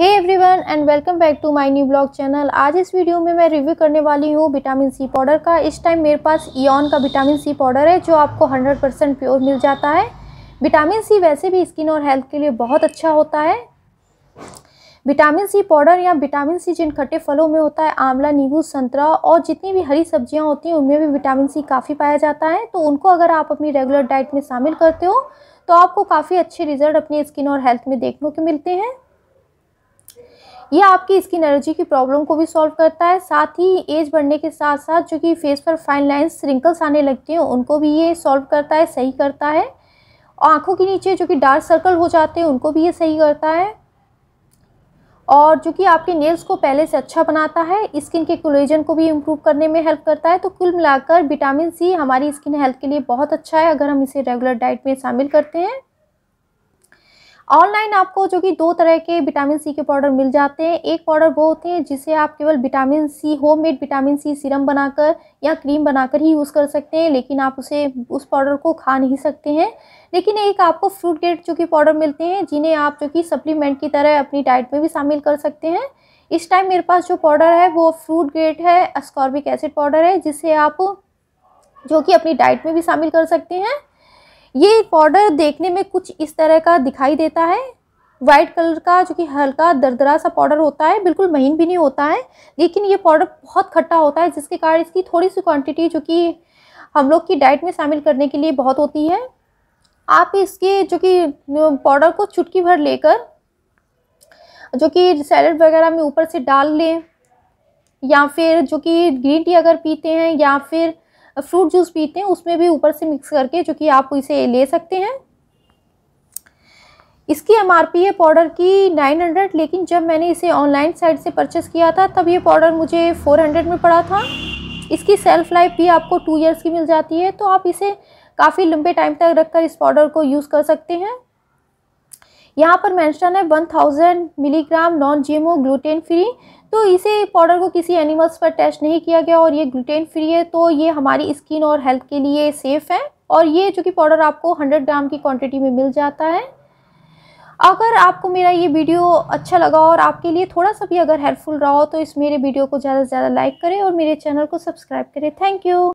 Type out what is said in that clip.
hey everyone and welcome back to my new blog channel आज इस video में मैं रिव्यू करने वाली हूँ विटामिन सी पाउडर का इस टाइम मेरे पास ईन का विटामिन सी पाउडर है जो आपको 100 परसेंट प्योर मिल जाता है विटामिन सी वैसे भी स्किन और हेल्थ के लिए बहुत अच्छा होता है विटामिन सी पाउडर या विटामिन सी जिन खट्टे फलों में होता है आंवला नींबू संतरा और जितनी भी हरी सब्जियाँ होती हैं उनमें भी विटामिन सी काफ़ी पाया जाता है तो उनको अगर आप अपनी रेगुलर डाइट में शामिल करते हो तो आपको काफ़ी अच्छे रिजल्ट अपनी स्किन और हेल्थ में देखने को मिलते हैं ये आपकी स्किन एलर्जी की प्रॉब्लम को भी सॉल्व करता है साथ ही एज बढ़ने के साथ साथ जो कि फेस पर फाइन लाइन्स रिंकल्स आने लगते हैं उनको भी ये सॉल्व करता है सही करता है और आँखों के नीचे जो कि डार्क सर्कल हो जाते हैं उनको भी ये सही करता है और जो कि आपके नेल्स को पहले से अच्छा बनाता है स्किन के कोलेजन को भी इम्प्रूव करने में हेल्प करता है तो कुल मिलाकर विटामिन सी हमारी स्किन हेल्थ के लिए बहुत अच्छा है अगर हम इसे रेगुलर डाइट में शामिल करते हैं ऑनलाइन आपको जो कि दो तरह के विटामिन सी के पाउडर मिल जाते हैं एक पाउडर वो होते हैं जिसे आप केवल vitamin C home made vitamin C serum बनाकर या क्रीम बनाकर ही यूज़ कर सकते हैं लेकिन आप उसे उस पाउडर को खा नहीं सकते हैं लेकिन एक आपको फ्रूट ग्रेड जो कि पाउडर मिलते हैं जिन्हें आप जो कि सप्लीमेंट की तरह अपनी डाइट में भी शामिल कर सकते हैं इस टाइम मेरे पास जो पाउडर है वो फ्रूट ग्रेड है अस्कॉर्बिक एसिड पाउडर है जिसे आप जो कि अपनी डाइट में भी शामिल कर सकते हैं ये बॉर्डर देखने में कुछ इस तरह का दिखाई देता है वाइट कलर का जो कि हल्का दरदरा सा पाउडर होता है बिल्कुल महीन भी नहीं होता है लेकिन ये पाउडर बहुत खट्टा होता है जिसके कारण इसकी थोड़ी सी क्वांटिटी जो कि हम लोग की डाइट में शामिल करने के लिए बहुत होती है आप इसके जो कि पाउडर को चुटकी भर लेकर जो कि सैलड वगैरह में ऊपर से डाल लें या फिर जो कि ग्रीन टी अगर पीते हैं या फिर फ्रूट जूस पीते हैं उसमें भी ऊपर से मिक्स करके जो कि आप इसे ले सकते हैं इसकी एम आर पी है पाउडर की 900 लेकिन जब मैंने इसे ऑनलाइन साइट से परचेस किया था तब ये पाउडर मुझे 400 में पड़ा था इसकी सेल्फ़ लाइफ भी आपको टू ईयर्स की मिल जाती है तो आप इसे काफ़ी लंबे टाइम तक रखकर इस पाउडर को यूज़ कर सकते हैं यहाँ पर मेंशन है 1000 milligram non GMO gluten free तो इसे पाउडर को किसी एनिमल्स पर टेस्ट नहीं किया गया और ये ग्लूटेन फ्री है तो ये हमारी स्किन और हेल्थ के लिए सेफ़ है और ये चूँकि पाउडर आपको 100 ग्राम की क्वांटिटी में मिल जाता है अगर आपको मेरा ये वीडियो अच्छा लगा और आपके लिए थोड़ा सा भी अगर हेल्पफुल रहा हो तो इस मेरे वीडियो को ज़्यादा से ज़्यादा लाइक करें और मेरे चैनल को सब्सक्राइब करें थैंक यू